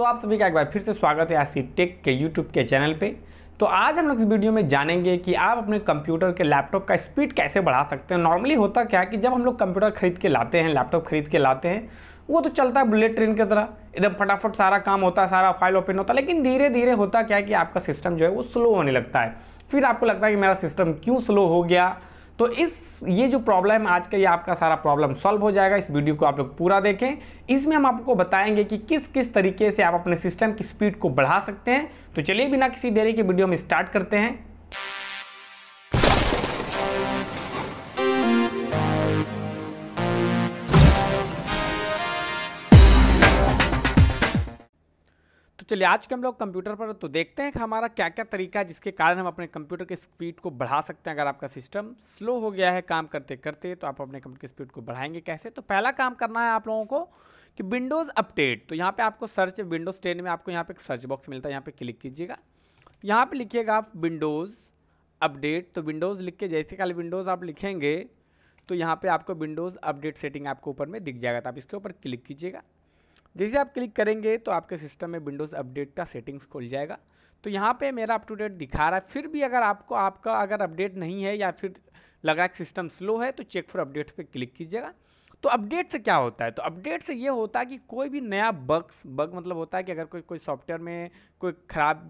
तो आप सभी का एक बार फिर से स्वागत है आसी टेक के यूट्यूब के चैनल पे तो आज हम लोग इस वीडियो में जानेंगे कि आप अपने कंप्यूटर के लैपटॉप का स्पीड कैसे बढ़ा सकते हैं नॉर्मली होता क्या है कि जब हम लोग कंप्यूटर खरीद के लाते हैं लैपटॉप खरीद के लाते हैं वो तो चलता है बुलेट ट्रेन की तरह एकदम फटाफट सारा काम होता है सारा फाइल ओपन होता है लेकिन धीरे धीरे होता क्या है कि आपका सिस्टम जो है वो स्लो होने लगता है फिर आपको लगता है कि मेरा सिस्टम क्यों स्लो हो गया तो इस ये जो प्रॉब्लम आज का ये आपका सारा प्रॉब्लम सॉल्व हो जाएगा इस वीडियो को आप लोग पूरा देखें इसमें हम आपको बताएंगे कि किस किस तरीके से आप अपने सिस्टम की स्पीड को बढ़ा सकते हैं तो चलिए बिना किसी देरी के वीडियो हम स्टार्ट करते हैं चलिए आज के हम लोग कंप्यूटर पर तो देखते हैं कि हमारा क्या क्या तरीका है जिसके कारण हम अपने कंप्यूटर की स्पीड को बढ़ा सकते हैं अगर आपका सिस्टम स्लो हो गया है काम करते करते तो आप अपने कंप्यूटर की स्पीड को बढ़ाएंगे कैसे तो पहला काम करना है आप लोगों को कि विंडोज़ अपडेट तो यहाँ पर आपको सर्च विंडोज़ टेन में आपको यहाँ पर एक सर्च बॉक्स मिलता है यहाँ पर क्लिक कीजिएगा यहाँ पर लिखिएगा आप विंडोज़ अपडेट तो विंडोज़ लिख के जैसे कल विंडोज़ आप लिखेंगे तो यहाँ पर आपको विंडोज़ अपडेट सेटिंग आपको ऊपर में दिख जाएगा तो आप इसके ऊपर क्लिक कीजिएगा जैसे आप क्लिक करेंगे तो आपके सिस्टम में विंडोज़ अपडेट का सेटिंग्स खुल जाएगा तो यहाँ पे मेरा अप टू डेट दिखा रहा है फिर भी अगर आपको आपका अगर अपडेट नहीं है या फिर लग रहा है कि सिस्टम स्लो है तो चेक फॉर अपडेट पे क्लिक कीजिएगा तो अपडेट से क्या होता है तो अपडेट से ये होता है कि कोई भी नया बग्स बग मतलब होता है कि अगर कोई कोई सॉफ्टवेयर में कोई ख़राब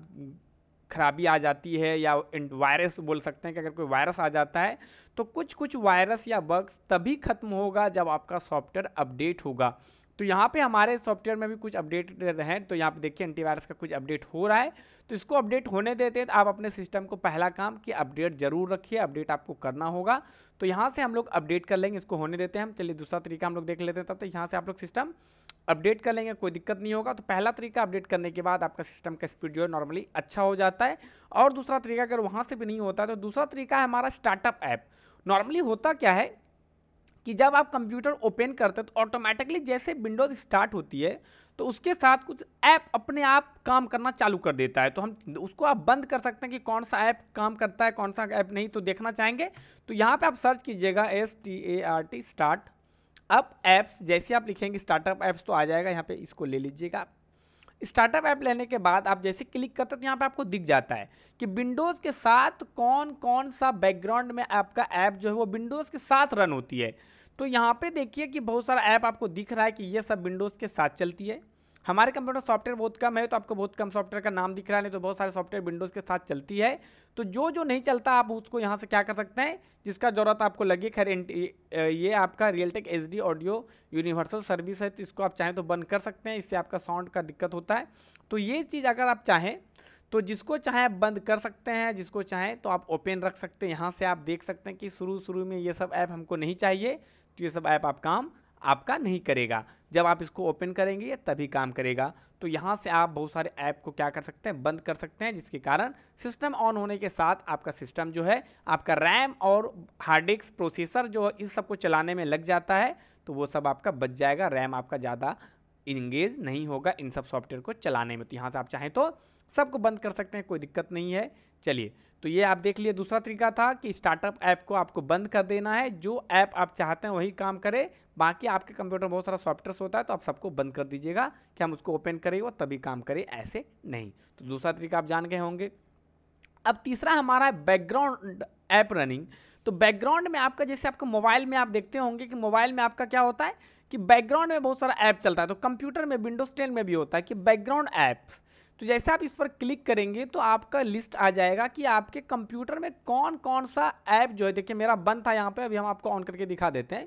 खराबी आ जाती है या वायरस बोल सकते हैं कि अगर कोई वायरस आ जाता है तो कुछ कुछ वायरस या बग्स तभी ख़त्म होगा जब आपका सॉफ्टवेयर अपडेट होगा तो यहाँ पे हमारे सॉफ्टवेयर में भी कुछ अपडेट हैं तो यहाँ पे देखिए एंटीवायरस का कुछ अपडेट हो रहा है तो इसको अपडेट होने देते हैं तो आप अपने सिस्टम को पहला काम कि अपडेट जरूर रखिए अपडेट आपको करना होगा तो यहाँ से हम लोग अपडेट कर लेंगे इसको होने देते हैं हम चलिए दूसरा तरीका हम लोग देख लेते हैं तब तक तो यहाँ से आप लोग सिस्टम अपडेट कर लेंगे कोई दिक्कत नहीं होगा तो पहला तरीका अपडेट करने के बाद आपका सिस्टम का स्पीड जो है नॉर्मली अच्छा हो जाता है और दूसरा तरीका अगर वहाँ से भी नहीं होता तो दूसरा तरीका है हमारा स्टार्टअप ऐप नॉर्मली होता क्या है कि जब आप कंप्यूटर ओपन करते हैं तो ऑटोमेटिकली जैसे विंडोज़ स्टार्ट होती है तो उसके साथ कुछ ऐप अपने आप काम करना चालू कर देता है तो हम उसको आप बंद कर सकते हैं कि कौन सा ऐप काम करता है कौन सा ऐप नहीं तो देखना चाहेंगे तो यहाँ पे आप सर्च कीजिएगा S T A R T start up apps जैसे आप लिखेंगे स्टार्टअप ऐप्स तो आ जाएगा यहाँ पे इसको ले लीजिएगा आप स्टार्टअप ऐप लेने के बाद आप जैसे क्लिक करते हो तो यहाँ पे आपको दिख जाता है कि विंडोज़ के साथ कौन कौन सा बैकग्राउंड में आपका ऐप जो है वो विंडोज़ के साथ रन होती है तो यहाँ पे देखिए कि बहुत सारा ऐप आपको दिख रहा है कि ये सब विंडोज़ के साथ चलती है हमारे कंप्यूटर सॉफ्टवेयर बहुत कम है तो आपको बहुत कम सॉफ्टवेयर का नाम दिख रहा है तो बहुत सारे सॉफ्टवेयर विंडोज़ के साथ चलती है तो जो जो नहीं चलता आप उसको यहाँ से क्या कर सकते हैं जिसका ज़रूरत आपको लगे खैर ये आपका Realtek H D audio universal service है तो इसको आप चाहें तो बंद कर सकते हैं इससे आपका साउंड का दिक्कत होता है तो ये चीज़ अगर आप चाहें तो जिसको चाहे आप बंद कर सकते हैं जिसको चाहें तो आप ओपन रख सकते हैं यहाँ से आप देख सकते हैं कि शुरू शुरू में ये सब ऐप हमको नहीं चाहिए तो ये सब ऐप आप काम आपका नहीं करेगा जब आप इसको ओपन करेंगे ये तभी काम करेगा तो यहाँ से आप बहुत सारे ऐप को क्या कर सकते हैं बंद कर सकते हैं जिसके कारण सिस्टम ऑन होने के साथ आपका सिस्टम जो है आपका रैम और हार्ड डिस्क प्रोसेसर जो है इस सब को चलाने में लग जाता है तो वो सब आपका बच जाएगा रैम आपका ज़्यादा इंगेज नहीं होगा इन सब सॉफ्टवेयर को चलाने में तो यहाँ से आप चाहें तो सबको बंद कर सकते हैं कोई दिक्कत नहीं है चलिए तो ये आप देख लिए दूसरा तरीका था कि स्टार्टअप ऐप को आपको बंद कर देना है जो ऐप आप चाहते हैं वही काम करे बाकी आपके कंप्यूटर में बहुत सारा सॉफ्टवेयर होता है तो आप सबको बंद कर दीजिएगा कि हम उसको ओपन करें वो तभी काम करें ऐसे नहीं तो दूसरा तरीका आप जान गए होंगे अब तीसरा हमारा है बैकग्राउंड ऐप रनिंग तो बैकग्राउंड में आपका जैसे आपको मोबाइल में आप देखते होंगे कि मोबाइल में आपका क्या होता है कि बैकग्राउंड में बहुत सारा ऐप चलता है तो कंप्यूटर में विंडोज टेन में भी होता है कि बैकग्राउंड ऐप्स तो जैसे आप इस पर क्लिक करेंगे तो आपका लिस्ट आ जाएगा कि आपके कंप्यूटर में कौन कौन सा ऐप जो है देखिए मेरा बंद था यहाँ पे अभी हम आपको ऑन करके दिखा देते हैं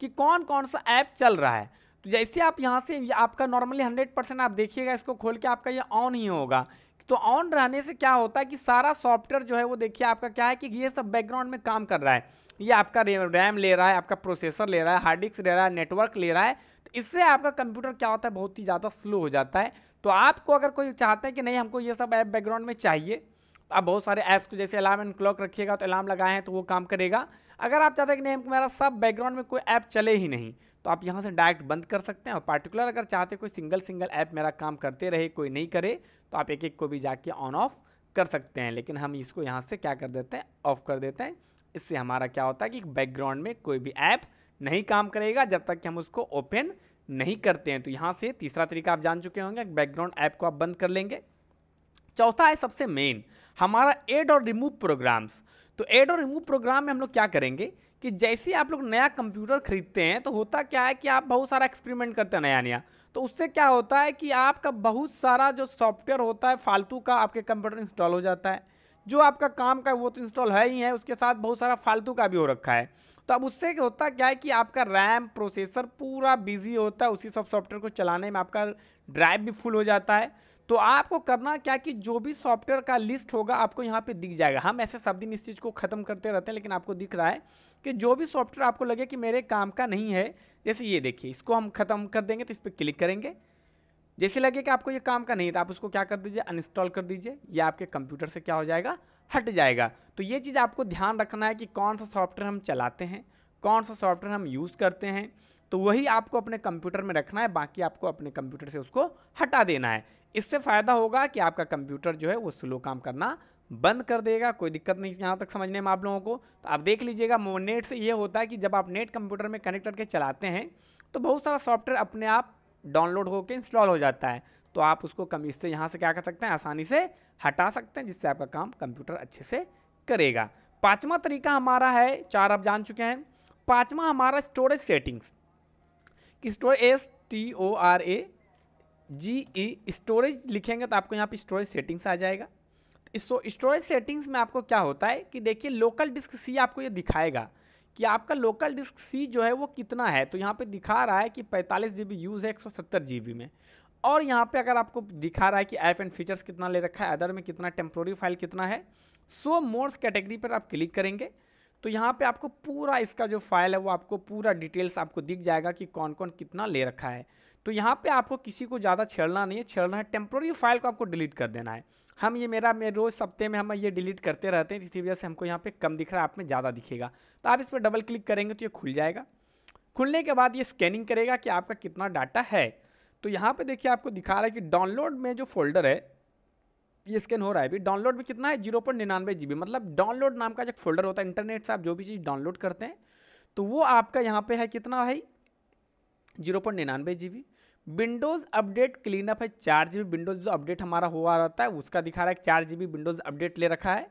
कि कौन कौन सा ऐप चल रहा है तो जैसे आप यहाँ से यह आपका नॉर्मली हंड्रेड परसेंट आप देखिएगा इसको खोल के आपका ये ऑन ही होगा तो ऑन रहने से क्या होता है कि सारा सॉफ्टवेयर जो है वो देखिए आपका क्या है कि ये सब बैकग्राउंड में काम कर रहा है ये आपका रैम ले रहा है आपका प्रोसेसर ले रहा है हार्ड डिस्क ले रहा है नेटवर्क ले रहा है इससे आपका कंप्यूटर क्या होता है बहुत ही ज़्यादा स्लो हो जाता है तो आपको अगर कोई चाहते हैं कि नहीं हमको ये सब ऐप बैकग्राउंड में चाहिए तो आप बहुत सारे ऐप्स को जैसे अलार्म एंड क्लॉक रखिएगा तो अलार्म लगाए हैं तो वो काम करेगा अगर आप चाहते हैं कि नहीं हमको मेरा सब बैकग्राउंड में कोई ऐप चले ही नहीं तो आप यहाँ से डायरेक्ट बंद कर सकते हैं और पार्टिकुलर अगर चाहते कोई सिंगल सिंगल ऐप मेरा काम करते रहे कोई नहीं करे तो आप एक एक को भी जाके ऑन ऑफ कर सकते हैं लेकिन हम इसको यहाँ से क्या कर देते हैं ऑफ़ कर देते हैं इससे हमारा क्या होता है कि बैकग्राउंड में कोई भी ऐप नहीं काम करेगा जब तक कि हम उसको ओपन नहीं करते हैं तो यहाँ से तीसरा तरीका आप जान चुके होंगे बैकग्राउंड ऐप को आप बंद कर लेंगे चौथा है सबसे मेन हमारा एड और रिमूव प्रोग्राम्स तो एड और रिमूव प्रोग्राम में हम लोग क्या करेंगे कि जैसे आप लोग नया कंप्यूटर खरीदते हैं तो होता क्या है कि आप बहुत सारा एक्सपेरिमेंट करते हैं नया नया तो उससे क्या होता है कि आपका बहुत सारा जो सॉफ्टवेयर होता है फालतू का आपके कंप्यूटर इंस्टॉल हो जाता है जो आपका काम का वो तो इंस्टॉल है ही है उसके साथ बहुत सारा फालतू का भी हो रखा है तो अब उससे होता क्या है कि आपका रैम प्रोसेसर पूरा बिजी होता है उसी सब सॉफ्टवेयर को चलाने में आपका ड्राइव भी फुल हो जाता है तो आपको करना क्या कि जो भी सॉफ्टवेयर का लिस्ट होगा आपको यहाँ पे दिख जाएगा हम ऐसे सब दिन इस चीज़ को ख़त्म करते रहते हैं लेकिन आपको दिख रहा है कि जो भी सॉफ्टवेयर आपको लगे कि मेरे काम का नहीं है जैसे ये देखिए इसको हम ख़त्म कर देंगे तो इस पर क्लिक करेंगे जैसे लगे कि आपको ये काम का नहीं है तो आप उसको क्या कर दीजिए अनइंस्टॉल कर दीजिए या आपके कंप्यूटर से क्या हो जाएगा हट जाएगा तो ये चीज़ आपको ध्यान रखना है कि कौन सा सॉफ्टवेयर हम चलाते हैं कौन सा सॉफ्टवेयर हम यूज़ करते हैं तो वही आपको अपने कंप्यूटर में रखना है बाकी आपको अपने कंप्यूटर से उसको हटा देना है इससे फ़ायदा होगा कि आपका कंप्यूटर जो है वो स्लो काम करना बंद कर देगा कोई दिक्कत नहीं यहाँ तक समझने में आप लोगों को तो आप देख लीजिएगा नेट से ये होता है कि जब आप नेट कंप्यूटर में कनेक्ट करके चलाते हैं तो बहुत सारा सॉफ्टवेयर अपने आप डाउनलोड होकर इंस्टॉल हो जाता है तो आप उसको कम इससे यहाँ से क्या कर सकते हैं आसानी से हटा सकते हैं जिससे आपका काम कंप्यूटर अच्छे से करेगा पाँचवा तरीका हमारा है चार आप जान चुके हैं पाँचवा हमारा स्टोरेज सेटिंग्स कि storage S T O R A G E storage लिखेंगे तो आपको यहाँ पे स्टोरेज सेटिंग्स आ जाएगा इसको स्टोरेज सेटिंग्स में आपको क्या होता है कि देखिए लोकल डिस्क सी आपको ये दिखाएगा कि आपका लोकल डिस्क सी जो है वो कितना है तो यहाँ पे दिखा रहा है कि पैंतालीस जी बी यूज़ है एक सौ सत्तर जी बी में और यहाँ पे अगर आपको दिखा रहा है कि ऐप एंड फीचर्स कितना ले रखा है अदर में कितना टेम्प्रोरी फाइल कितना है सो मोड्स कैटेगरी पर आप क्लिक करेंगे तो यहाँ पे आपको पूरा इसका जो फाइल है वो आपको पूरा डिटेल्स आपको दिख जाएगा कि कौन कौन कितना ले रखा है तो यहाँ पे आपको किसी को ज़्यादा छेड़ना नहीं है छेड़ना है टेम्प्रोरी फाइल को आपको डिलीट कर देना है हम ये मेरा मेरे रोज़ सप्ते में हम ये डिलीट करते रहते हैं इसी वजह से हमको यहाँ पे कम दिख रहा है आप में ज़्यादा दिखेगा तो आप इस पर डबल क्लिक करेंगे तो ये खुल जाएगा खुलने के बाद ये स्कैनिंग करेगा कि आपका कितना डाटा है तो यहाँ पे देखिए आपको दिखा रहा है कि डाउनलोड में जो फोल्डर है ये स्कैन हो रहा है अभी डाउनलोड में कितना है जीरो पॉइंट निन्यानवे जी मतलब डाउनलोड नाम का जो फोल्डर होता है इंटरनेट से आप जो भी चीज़ डाउनलोड करते हैं तो वो आपका यहाँ पे है कितना भाई जीरो पॉइंट निन्यानवे G B Windows update clean up है चार जी बी विंडोज़ जो अपडेट हमारा हुआ रहता है उसका दिखा रहा है चार जी बी विंडोज़ अपडेट ले रखा है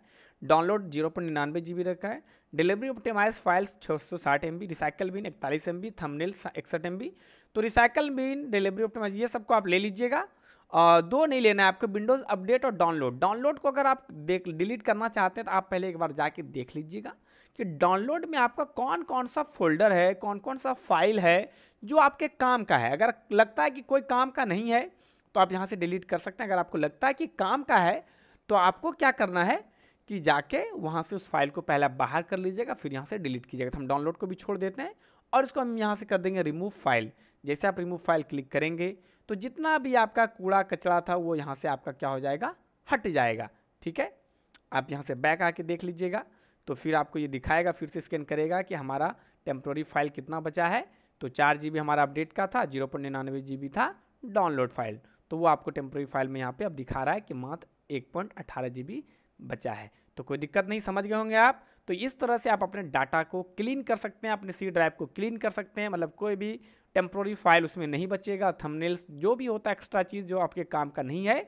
डाउनलोड जीरो पॉइंट निन्यानवे जी बी रखा है डिलीवरी ऑप्टिमाइज फाइल्स छः सौ साठ एम बी रिसाइकल बिन इकतालीस एम बी थमनेल्स इकसठ एम बी तो रिसाइकल बिन डिलीवरी ऑप्टिमाइज ये सबको आप ले लीजिएगा और दो नहीं लेना है आपको विंडोज़ अपडेट और डाउनलोड डाउनलोड को अगर आप देख डिलीट करना चाहते हैं तो आप पहले एक बार जाके देख लीजिएगा कि डाउनलोड में आपका कौन कौन सा फोल्डर है कौन कौन सा फाइल है जो आपके काम का है अगर लगता है कि कोई काम का नहीं है तो आप यहाँ से डिलीट कर सकते हैं अगर आपको लगता है कि काम का है तो आपको क्या करना है कि जाके वहाँ से उस फाइल को पहले आप बाहर कर लीजिएगा फिर यहाँ से डिलीट कीजिएगा तो हम डाउनलोड को भी छोड़ देते हैं और इसको हम यहाँ से कर देंगे रिमूव फाइल जैसे आप रिमूव फाइल क्लिक करेंगे तो जितना भी आपका कूड़ा कचरा था वो यहाँ से आपका क्या हो जाएगा हट जाएगा ठीक है आप यहाँ से बैक आके देख लीजिएगा तो फिर आपको ये दिखाएगा फिर से स्कैन करेगा कि हमारा टेम्प्रोरी फाइल कितना बचा है तो चार जी हमारा अपडेट का था जीरो पॉइंट निन्यानवे जी था डाउनलोड फाइल तो वो आपको टेम्प्रोरी फाइल में यहाँ पर अब दिखा रहा है कि मात्र एक पॉइंट अठारह जी बचा है तो कोई दिक्कत नहीं समझ गए होंगे आप तो इस तरह से आप अपने डाटा को क्लीन कर सकते हैं अपने सी ड्राइव को क्लीन कर सकते हैं मतलब कोई भी टेम्प्रोरी फाइल उसमें नहीं बचेगा थंबनेल्स जो भी होता है एक्स्ट्रा चीज़ जो आपके काम का नहीं है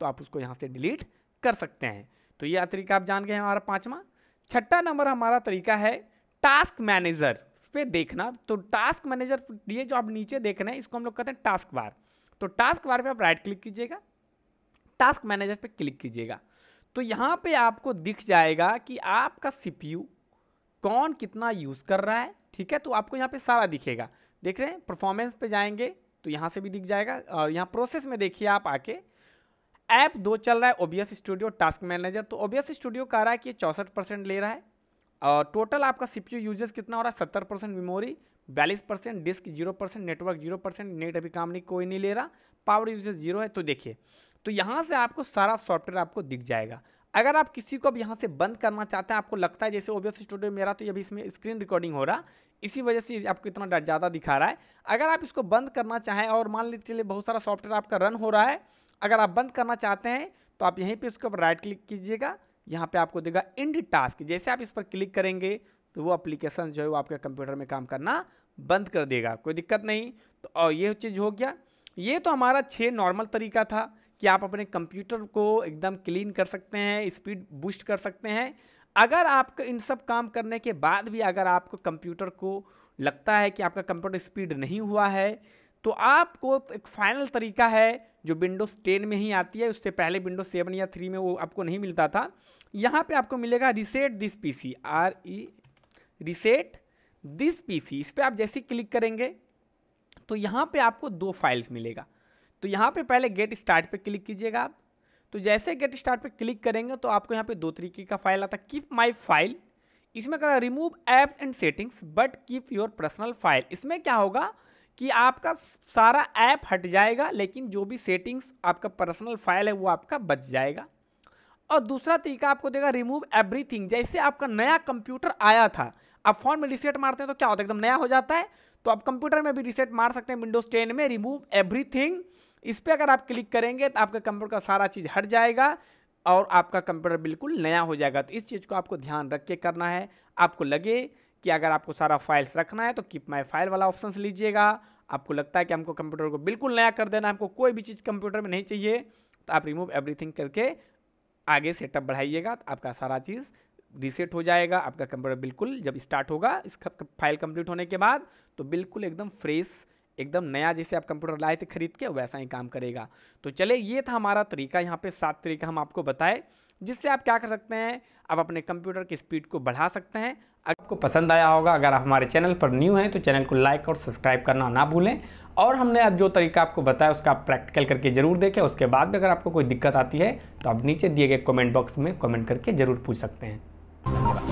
तो आप उसको यहाँ से डिलीट कर सकते हैं तो ये तरीका आप जान गए हमारा पाँचवा छठा नंबर हमारा तरीका है टास्क मैनेजर पे देखना तो टास्क मैनेजर ये जो आप नीचे देख रहे हैं इसको हम लोग कहते हैं टास्क बार तो टास्क बार पे आप राइट क्लिक कीजिएगा टास्क मैनेजर पे क्लिक कीजिएगा तो यहाँ पे आपको दिख जाएगा कि आपका सीपीयू कौन कितना यूज़ कर रहा है ठीक है तो आपको यहाँ पे सारा दिखेगा देख रहे हैं परफॉर्मेंस पे जाएंगे तो यहाँ से भी दिख जाएगा और यहाँ प्रोसेस में देखिए आप आके ऐप दो चल रहा है ओ स्टूडियो टास्क मैनेजर तो ओ स्टूडियो कह रहा है कि चौंसठ परसेंट ले रहा है और टोटल आपका सी पी कितना हो रहा है सत्तर परसेंट मेमोरी बयालीस percent disk zero percent network zero percent net अभी काम नहीं कोई नहीं ले रहा पावर यूजेस जीरो है तो देखिए तो यहाँ से आपको सारा सॉफ्टवेयर आपको दिख जाएगा अगर आप किसी को अब यहाँ से बंद करना चाहते हैं आपको लगता है जैसे ओबियस स्टूडियो मेरा तो अभी इसमें स्क्रीन रिकॉर्डिंग हो रहा इसी वजह से आपको इतना डर ज़्यादा दिखा रहा है अगर आप इसको बंद करना चाहें और मान लीजिए बहुत सारा सॉफ्टवेयर आपका रन हो रहा है अगर आप बंद करना चाहते हैं तो आप यहीं पर इसके ऊपर राइट क्लिक कीजिएगा यहाँ पर आपको देगा इंड टास्क जैसे आप इस पर क्लिक करेंगे तो वो अप्लीकेशन जो है वो आपके कंप्यूटर में काम करना बंद कर देगा कोई दिक्कत नहीं तो और ये चीज़ हो गया ये तो हमारा छः नॉर्मल तरीका था कि आप अपने कंप्यूटर को एकदम क्लीन कर सकते हैं स्पीड बूस्ट कर सकते हैं अगर आपको इन सब काम करने के बाद भी अगर आपको कंप्यूटर को लगता है कि आपका कंप्यूटर स्पीड नहीं हुआ है तो आपको एक फाइनल तरीका है जो विंडोज़ टेन में ही आती है उससे पहले विंडोज़ सेवन या थ्री में वो आपको नहीं मिलता था यहाँ पे आपको मिलेगा reset this PC R E reset this PC इस पर आप जैसे क्लिक करेंगे तो यहाँ पे आपको दो फाइल्स मिलेगा तो यहाँ पे पहले गेट स्टार्ट पे क्लिक कीजिएगा आप तो जैसे गेट स्टार्ट पे क्लिक करेंगे तो आपको यहाँ पे दो तरीके का फाइल आता है कीप माई फाइल इसमें कहा remove apps and settings but keep your personal file इसमें क्या होगा कि आपका सारा ऐप हट जाएगा लेकिन जो भी सेटिंग्स आपका पर्सनल फाइल है वो आपका बच जाएगा और दूसरा तरीका आपको देगा रिमूव एवरीथिंग जैसे आपका नया कंप्यूटर आया था आप फोन में रिसेट मारते हैं तो क्या होता है एकदम नया हो जाता है तो आप कंप्यूटर में भी रिसेट मार सकते हैं विंडोज टेन में रिमूव एवरीथिंग इस पर अगर आप क्लिक करेंगे तो आपका कंप्यूटर का सारा चीज़ हट जाएगा और आपका कंप्यूटर बिल्कुल नया हो जाएगा तो इस चीज़ को आपको ध्यान रख के करना है आपको लगे कि अगर आपको सारा फाइल्स रखना है तो कीप माई फाइल वाला ऑप्शन लीजिएगा आपको लगता है कि हमको कंप्यूटर को बिल्कुल नया कर देना हमको कोई भी चीज़ कंप्यूटर में नहीं चाहिए तो आप रिमूव एवरीथिंग करके आगे सेटअप बढ़ाइएगा तो आपका सारा चीज़ रीसेट हो जाएगा आपका कंप्यूटर बिल्कुल जब स्टार्ट होगा इस फाइल कंप्लीट होने के बाद तो बिल्कुल एकदम फ्रेश एकदम नया जैसे आप कंप्यूटर लाए थे खरीद के वैसा ही काम करेगा तो चले ये था हमारा तरीका यहाँ पे सात तरीका हम आपको बताए जिससे आप क्या कर सकते हैं आप अपने कंप्यूटर की स्पीड को बढ़ा सकते हैं आपको पसंद आया होगा अगर आप हमारे चैनल पर न्यू हैं तो चैनल को लाइक और सब्सक्राइब करना ना भूलें और हमने अब जो तरीका आपको बताया उसका आप प्रैक्टिकल करके ज़रूर देखें उसके बाद भी अगर आपको कोई दिक्कत आती है तो आप नीचे दिए गए कमेंट बॉक्स में कमेंट करके ज़रूर पूछ सकते हैं धन्यवाद